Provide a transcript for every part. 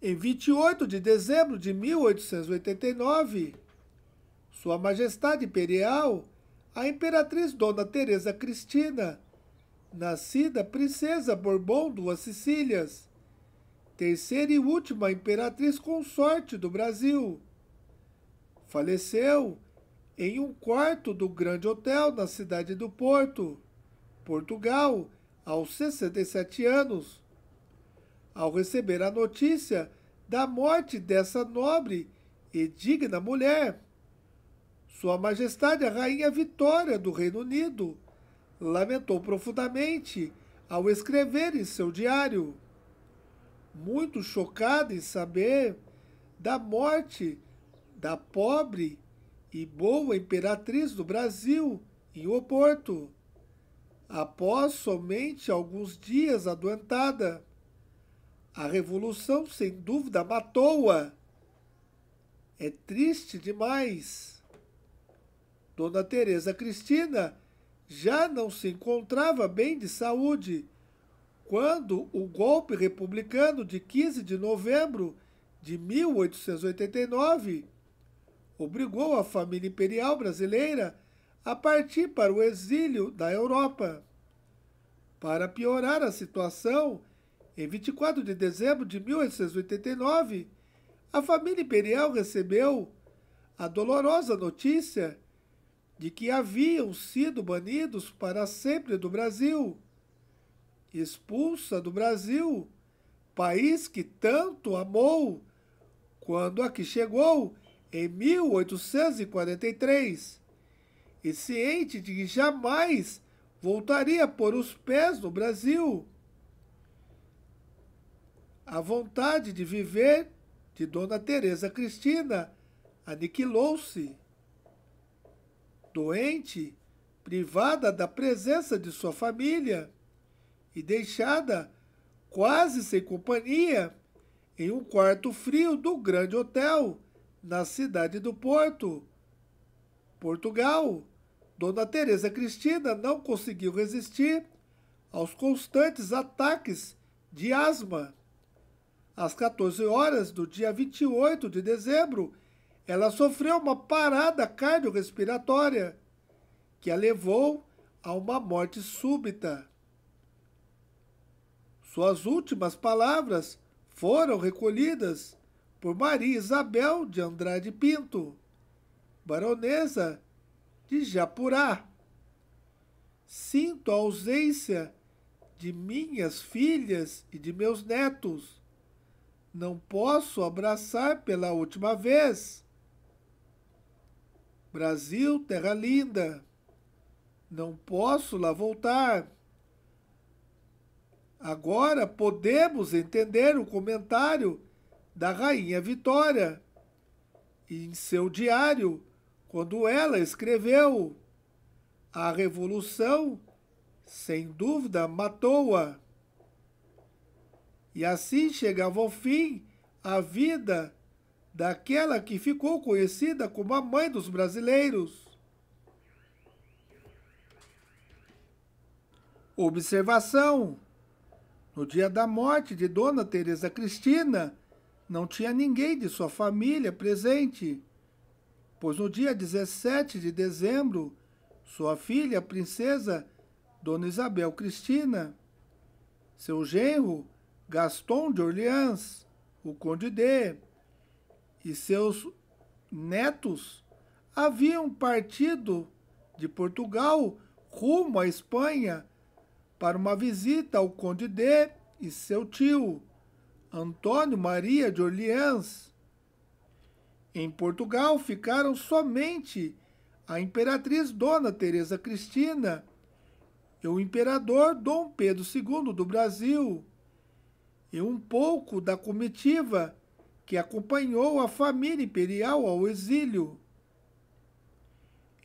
Em 28 de dezembro de 1889, Sua Majestade Imperial, a Imperatriz Dona Teresa Cristina, nascida Princesa Bourbon duas Sicílias, terceira e última Imperatriz Consorte do Brasil, faleceu em um quarto do Grande Hotel na cidade do Porto, Portugal, aos 67 anos ao receber a notícia da morte dessa nobre e digna mulher. Sua Majestade a Rainha Vitória do Reino Unido lamentou profundamente ao escrever em seu diário. Muito chocada em saber da morte da pobre e boa imperatriz do Brasil em Oporto, após somente alguns dias adoentada. A revolução, sem dúvida, matou-a. É triste demais. Dona Teresa Cristina já não se encontrava bem de saúde quando o golpe republicano de 15 de novembro de 1889 obrigou a família imperial brasileira a partir para o exílio da Europa. Para piorar a situação, em 24 de dezembro de 1889, a família imperial recebeu a dolorosa notícia de que haviam sido banidos para sempre do Brasil. Expulsa do Brasil, país que tanto amou quando aqui chegou em 1843, e ciente de que jamais voltaria a pôr os pés no Brasil a vontade de viver de Dona Teresa Cristina aniquilou-se. Doente, privada da presença de sua família e deixada quase sem companhia em um quarto frio do grande hotel na cidade do Porto, Portugal. Dona Teresa Cristina não conseguiu resistir aos constantes ataques de asma às 14 horas do dia 28 de dezembro, ela sofreu uma parada cardiorrespiratória que a levou a uma morte súbita. Suas últimas palavras foram recolhidas por Maria Isabel de Andrade Pinto, baronesa de Japurá. Sinto a ausência de minhas filhas e de meus netos não posso abraçar pela última vez. Brasil, terra linda, não posso lá voltar. Agora podemos entender o comentário da Rainha Vitória em seu diário, quando ela escreveu: A Revolução, sem dúvida, matou-a. E assim chegava ao fim a vida daquela que ficou conhecida como a mãe dos brasileiros. Observação: No dia da morte de Dona Teresa Cristina, não tinha ninguém de sua família presente, pois no dia 17 de dezembro, sua filha, a princesa Dona Isabel Cristina, seu genro, Gaston de Orleans, o Conde D e seus netos haviam partido de Portugal rumo à Espanha para uma visita ao Conde D e seu tio, Antônio Maria de Orleans. Em Portugal ficaram somente a imperatriz Dona Teresa Cristina e o imperador Dom Pedro II do Brasil e um pouco da comitiva que acompanhou a família imperial ao exílio.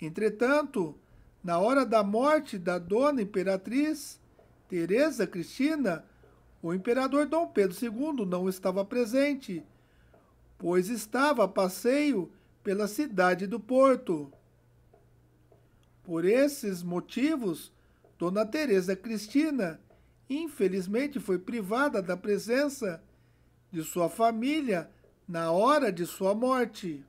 Entretanto, na hora da morte da dona imperatriz Teresa Cristina, o imperador Dom Pedro II não estava presente, pois estava a passeio pela cidade do Porto. Por esses motivos, Dona Teresa Cristina infelizmente foi privada da presença de sua família na hora de sua morte.